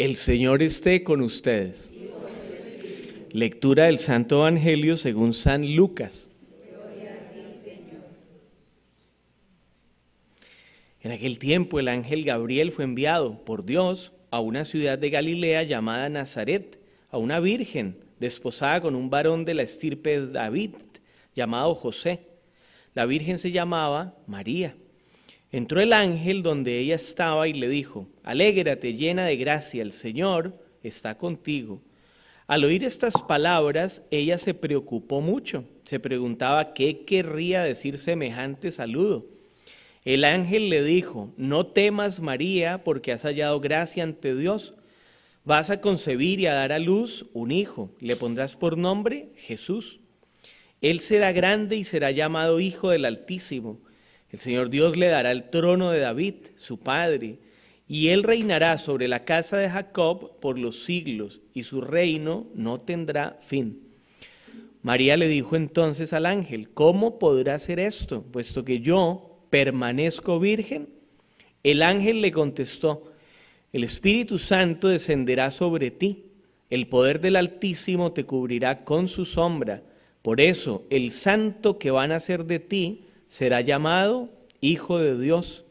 El Señor esté con ustedes. Lectura del Santo Evangelio según San Lucas. En aquel tiempo el ángel Gabriel fue enviado por Dios a una ciudad de Galilea llamada Nazaret, a una virgen desposada con un varón de la estirpe de David llamado José. La virgen se llamaba María. Entró el ángel donde ella estaba y le dijo, Alégrate llena de gracia, el Señor está contigo. Al oír estas palabras, ella se preocupó mucho, se preguntaba qué querría decir semejante saludo. El ángel le dijo, no temas María, porque has hallado gracia ante Dios. Vas a concebir y a dar a luz un hijo, le pondrás por nombre Jesús. Él será grande y será llamado Hijo del Altísimo el Señor Dios le dará el trono de David, su padre, y él reinará sobre la casa de Jacob por los siglos, y su reino no tendrá fin. María le dijo entonces al ángel, ¿cómo podrá ser esto, puesto que yo permanezco virgen? El ángel le contestó, el Espíritu Santo descenderá sobre ti, el poder del Altísimo te cubrirá con su sombra, por eso el santo que van a nacer de ti, será llamado Hijo de Dios.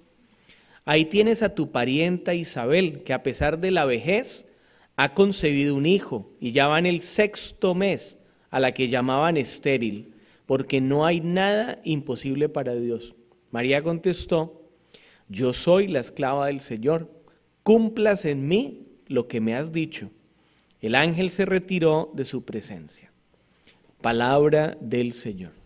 Ahí tienes a tu parienta Isabel, que a pesar de la vejez ha concebido un hijo y ya va en el sexto mes a la que llamaban estéril, porque no hay nada imposible para Dios. María contestó, yo soy la esclava del Señor, cumplas en mí lo que me has dicho. El ángel se retiró de su presencia. Palabra del Señor.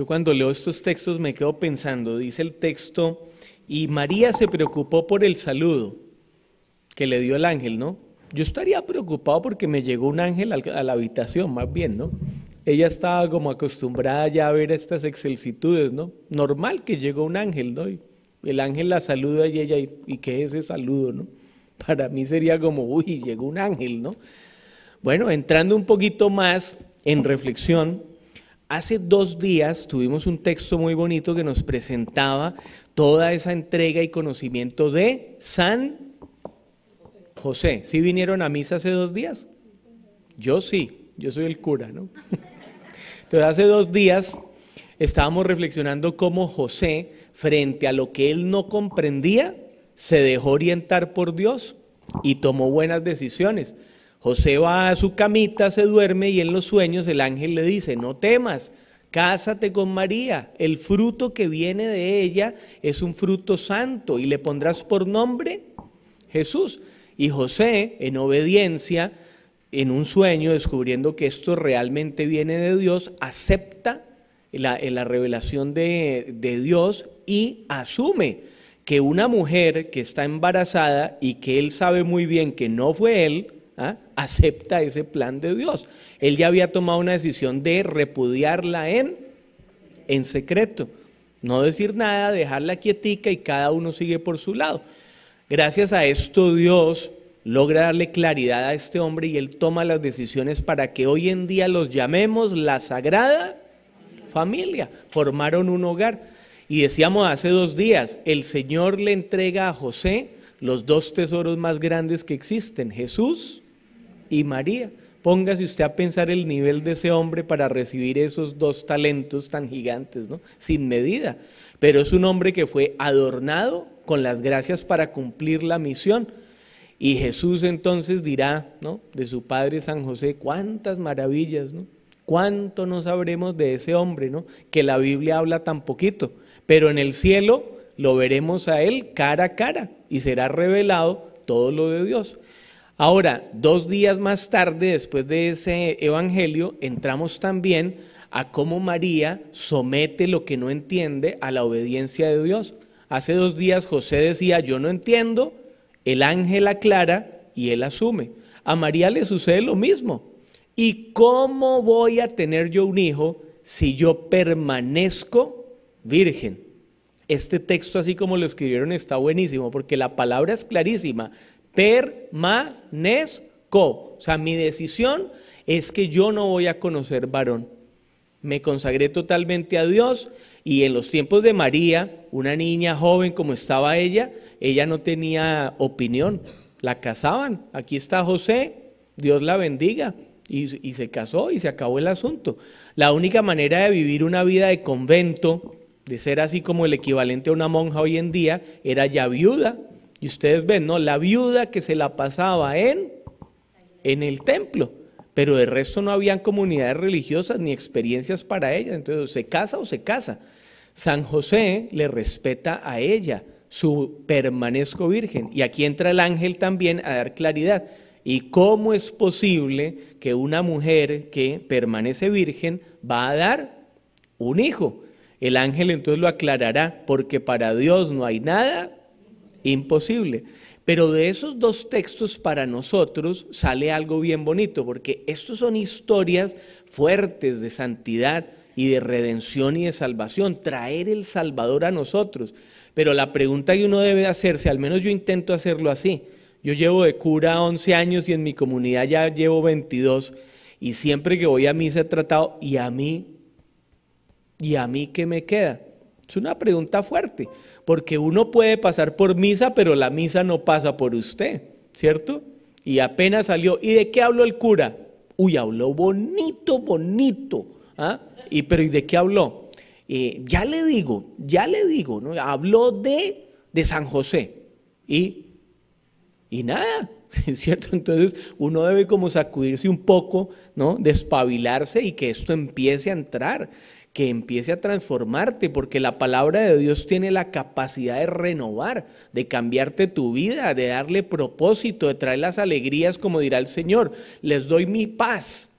Yo cuando leo estos textos me quedo pensando, dice el texto, y María se preocupó por el saludo que le dio el ángel, ¿no? Yo estaría preocupado porque me llegó un ángel a la habitación, más bien, ¿no? Ella estaba como acostumbrada ya a ver estas excelsitudes, ¿no? Normal que llegó un ángel, ¿no? el ángel la saluda y ella, ¿y qué es ese saludo, no? Para mí sería como, uy, llegó un ángel, ¿no? Bueno, entrando un poquito más en reflexión, Hace dos días tuvimos un texto muy bonito que nos presentaba toda esa entrega y conocimiento de San José. ¿Sí vinieron a misa hace dos días? Yo sí, yo soy el cura, ¿no? Entonces hace dos días estábamos reflexionando cómo José, frente a lo que él no comprendía, se dejó orientar por Dios y tomó buenas decisiones. José va a su camita, se duerme y en los sueños el ángel le dice, no temas, cásate con María, el fruto que viene de ella es un fruto santo y le pondrás por nombre Jesús. Y José, en obediencia, en un sueño, descubriendo que esto realmente viene de Dios, acepta la, eh, revelación de Dios y asume que una mujer que está embarazada y que él sabe muy bien que no fue él, ¿ah? acepta ese plan de Dios. Él ya había tomado una decisión de repudiarla en, en secreto. No decir nada, dejarla quietica y cada uno sigue por su lado. Gracias a esto Dios logra darle claridad a este hombre y él toma las decisiones para que hoy en día los llamemos la sagrada familia. Formaron un hogar. Y decíamos hace dos días, el Señor le entrega a José los dos tesoros más grandes que existen, Jesús y María. Póngase usted a pensar el nivel de ese hombre para recibir esos dos talentos tan gigantes, Sin medida. Pero es un hombre que fue adornado con las gracias para cumplir la misión. Y Jesús entonces dirá, ¿no? De su padre San José, cuántas maravillas, ¿no? Cuánto no sabremos de ese hombre, ¿no? Que la Biblia habla tan poquito, pero en el cielo lo veremos a él cara a cara y será revelado todo lo de Dios. Ahora, dos días más tarde, después de ese evangelio, entramos también a cómo María somete lo que no entiende a la obediencia de Dios. Hace dos días José decía, yo no entiendo, el ángel aclara y él asume. A María le sucede lo mismo. ¿Y cómo voy a tener yo un hijo si yo permanezco virgen? este texto así como lo escribieron está buenísimo, porque la palabra es clarísima. Permanezco. O sea, mi decisión es que yo no voy a conocer varón. Me consagré totalmente a Dios y en los tiempos de María, una niña joven como estaba ella, ella no tenía opinión. La casaban. Aquí está José, Dios la bendiga. Y, y se casó y se acabó el asunto. La única manera de vivir una vida de convento, de ser así como el equivalente a una monja hoy en día, era ya viuda. Y ustedes ven, ¿no? La viuda que se la pasaba en, en el templo. Pero de resto no habían comunidades religiosas ni experiencias para ella. Entonces, ¿se casa o se casa? San José le respeta a ella su permanezco virgen. Y aquí entra el ángel también a dar claridad. ¿Y cómo es posible que una mujer que permanece virgen va a dar un hijo? El ángel entonces lo aclarará, porque para Dios no hay nada imposible. Pero de esos dos textos para nosotros sale algo bien bonito, porque estos son historias fuertes de santidad y de redención y de salvación, traer el Salvador a nosotros. Pero la pregunta que uno debe hacerse, al menos yo intento hacerlo así, yo llevo de cura 11 años y en mi comunidad ya llevo 22 y siempre que voy a mí se ha tratado, ¿y a mí ¿Y a mí qué me queda? Es una pregunta fuerte, porque uno puede pasar por misa, pero la misa no pasa por usted, ¿cierto? Y apenas salió. ¿Y de qué habló el cura? Uy, habló bonito, bonito. ¿ah? ¿Y, pero ¿y de qué habló? Eh, ya le digo, ya le digo, ¿no? habló de, de San José. Y, y nada, ¿cierto? Entonces uno debe como sacudirse un poco, ¿no? Despabilarse y que esto empiece a entrar que empiece a transformarte, porque la palabra de Dios tiene la capacidad de renovar, de cambiarte tu vida, de darle propósito, de traer las alegrías, como dirá el Señor. Les doy mi paz,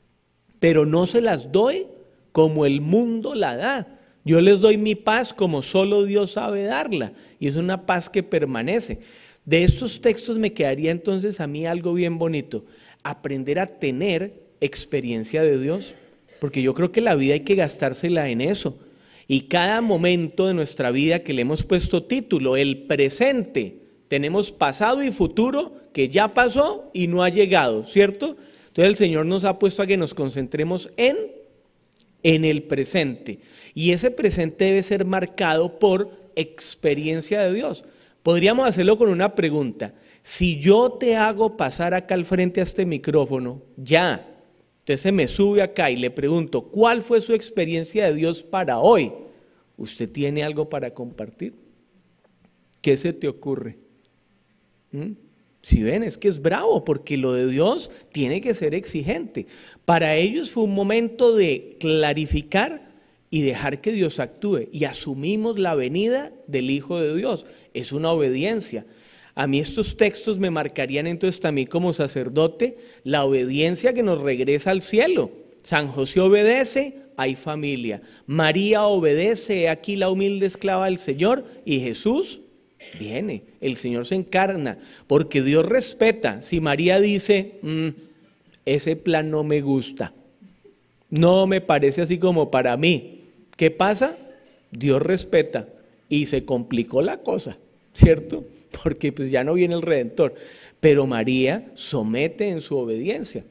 pero no se las doy como el mundo la da. Yo les doy mi paz como solo Dios sabe darla, y es una paz que permanece. De estos textos me quedaría entonces a mí algo bien bonito, aprender a tener experiencia de Dios porque yo creo que la vida hay que gastársela en eso. Y cada momento de nuestra vida que le hemos puesto título, el presente, tenemos pasado y futuro que ya pasó y no ha llegado, ¿cierto? Entonces el Señor nos ha puesto a que nos concentremos en en el presente. Y ese presente debe ser marcado por experiencia de Dios. Podríamos hacerlo con una pregunta. Si yo te hago pasar acá al frente a este micrófono, ya, entonces se me sube acá y le pregunto, ¿cuál fue su experiencia de Dios para hoy? ¿Usted tiene algo para compartir? ¿Qué se te ocurre? ¿Mm? Si ven, es que es bravo, porque lo de Dios tiene que ser exigente. Para ellos fue un momento de clarificar y dejar que Dios actúe. Y asumimos la venida del Hijo de Dios. Es una obediencia. A mí estos textos me marcarían entonces mí como sacerdote la obediencia que nos regresa al cielo. San José obedece, hay familia. María obedece, aquí la humilde esclava del Señor y Jesús viene, el Señor se encarna, porque Dios respeta. Si María dice, mm, ese plan no me gusta, no me parece así como para mí, ¿qué pasa? Dios respeta y se complicó la cosa. ¿cierto? Porque pues ya no viene el redentor. Pero María somete en su obediencia.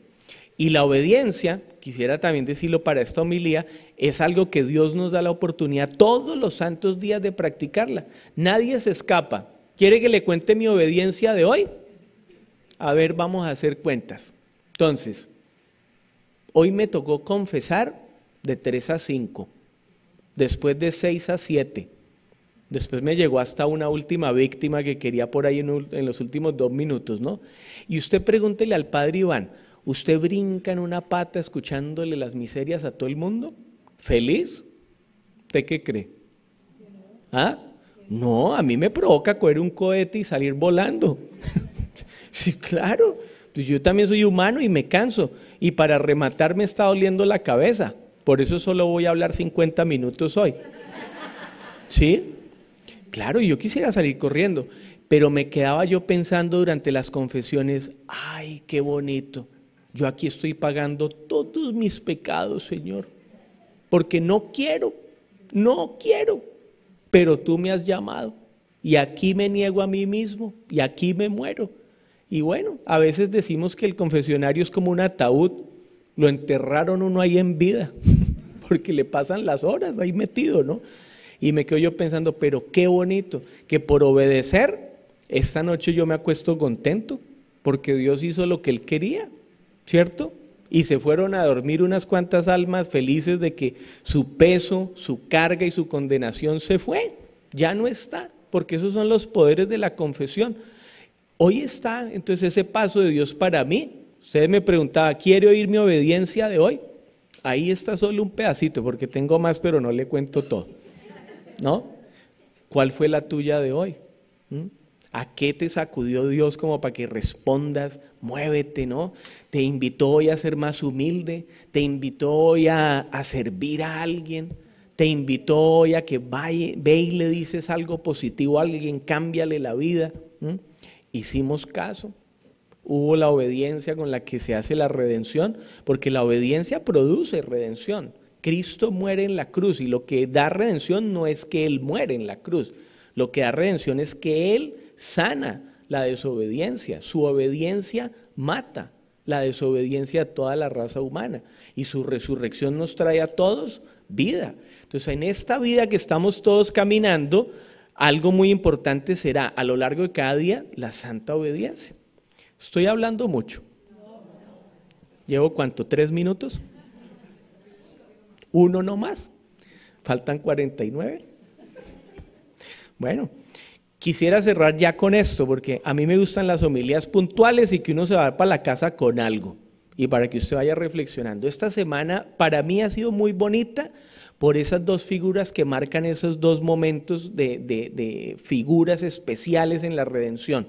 Y la obediencia, quisiera también decirlo para esta homilía, es algo que Dios nos da la oportunidad todos los santos días de practicarla. Nadie se escapa. ¿Quiere que le cuente mi obediencia de hoy? A ver, vamos a hacer cuentas. Entonces, hoy me tocó confesar de 3 a 5, después de 6 a 7 Después me llegó hasta una última víctima que quería por ahí en, los últimos dos minutos, ¿no? Y usted pregúntele al padre Iván, ¿usted brinca en una pata escuchándole las miserias a todo el mundo? ¿Feliz? ¿Usted qué cree? ¿Ah? No, a mí me provoca coger un cohete y salir volando. sí, claro. Pues yo también soy humano y me canso. Y para rematar me está doliendo la cabeza. Por eso solo voy a hablar 50 minutos hoy. ¿Sí? claro, yo quisiera salir corriendo, pero me quedaba yo pensando durante las confesiones, ay, qué bonito, yo aquí estoy pagando todos mis pecados, Señor, porque no quiero, no quiero, pero tú me has llamado y aquí me niego a mí mismo y aquí me muero. Y bueno, a veces decimos que el confesionario es como un ataúd, lo enterraron uno ahí en vida, porque le pasan las horas ahí metido, ¿no? Y me quedo yo pensando, pero qué bonito que por obedecer, esta noche yo me acuesto contento, porque Dios hizo lo que Él quería, ¿cierto? Y se fueron a dormir unas cuantas almas felices de que su peso, su carga y su condenación se fue. Ya no está, porque esos son los poderes de la confesión. Hoy está entonces ese paso de Dios para mí. Ustedes me preguntaban, ¿quiere oír mi obediencia de hoy? Ahí está solo un pedacito, porque tengo más, pero no le cuento todo. ¿No? ¿Cuál fue la tuya de hoy? ¿Mm? ¿A qué te sacudió Dios como para que respondas, muévete, ¿no? Te invitó hoy a ser más humilde, te invitó hoy a, servir a alguien, te invitó hoy a que vaya, ve y le dices algo positivo a alguien, cámbiale la vida. ¿Mm? Hicimos caso, hubo la obediencia con la que se hace la redención, porque la obediencia produce redención. Cristo muere en la cruz y lo que da redención no es que Él muere en la cruz, lo que da redención es que Él sana la desobediencia, su obediencia mata la desobediencia a toda la raza humana y su resurrección nos trae a todos vida. Entonces en esta vida que estamos todos caminando, algo muy importante será a lo largo de cada día la santa obediencia. Estoy hablando mucho. ¿Llevo cuánto? ¿Tres minutos? Uno no más. Faltan 49. Bueno, quisiera cerrar ya con esto, porque a mí me gustan las homilías puntuales y que uno se va para la casa con algo. Y para que usted vaya reflexionando. Esta semana para mí ha sido muy bonita por esas dos figuras que marcan esos dos momentos de, figuras especiales en la redención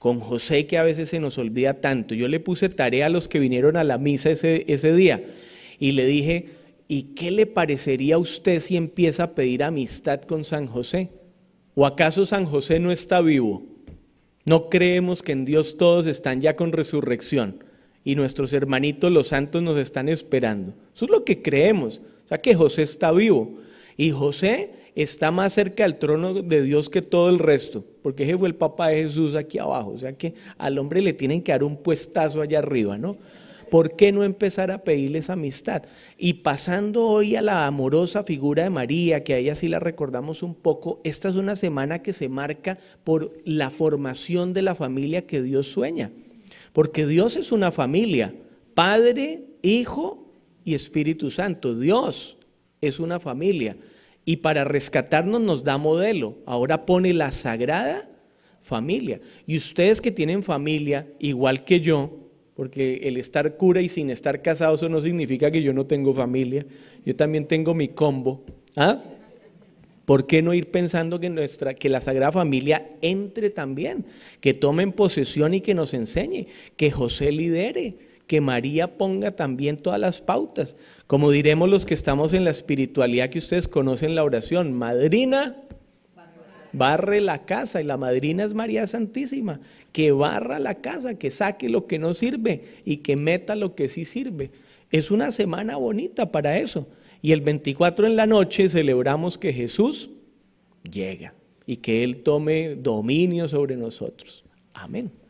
con José que a veces se nos olvida tanto. Yo le puse tarea a los que vinieron a la misa ese, día y le dije, ¿y qué le parecería a usted si empieza a pedir amistad con San José? ¿O acaso San José no está vivo? No creemos que en Dios todos están ya con resurrección y nuestros hermanitos los santos nos están esperando. Eso es lo que creemos. O sea que José está vivo. Y José está más cerca del trono de Dios que todo el resto, porque ese fue el Papa de Jesús aquí abajo. O sea que al hombre le tienen que dar un puestazo allá arriba, ¿no? ¿por qué no empezar a pedirles amistad? Y pasando hoy a la amorosa figura de María, que a ella sí la recordamos un poco, esta es una semana que se marca por la formación de la familia que Dios sueña, porque Dios es una familia, Padre, Hijo y Espíritu Santo, Dios es una familia. Y para rescatarnos nos da modelo. Ahora pone la sagrada familia. Y ustedes que tienen familia, igual que yo, porque el estar cura y sin estar casado eso no significa que yo no tengo familia, yo también tengo mi combo. ¿Ah? ¿Por qué no ir pensando que, nuestra, que la Sagrada Familia entre también, que tomen posesión y que nos enseñe, que José lidere, que María ponga también todas las pautas? Como diremos los que estamos en la espiritualidad que ustedes conocen la oración, madrina, barre la casa y la madrina es María Santísima, que barra la casa, que saque lo que no sirve y que meta lo que sí sirve. Es una semana bonita para eso. Y el 24 en la noche celebramos que Jesús llega y que Él tome dominio sobre nosotros. Amén.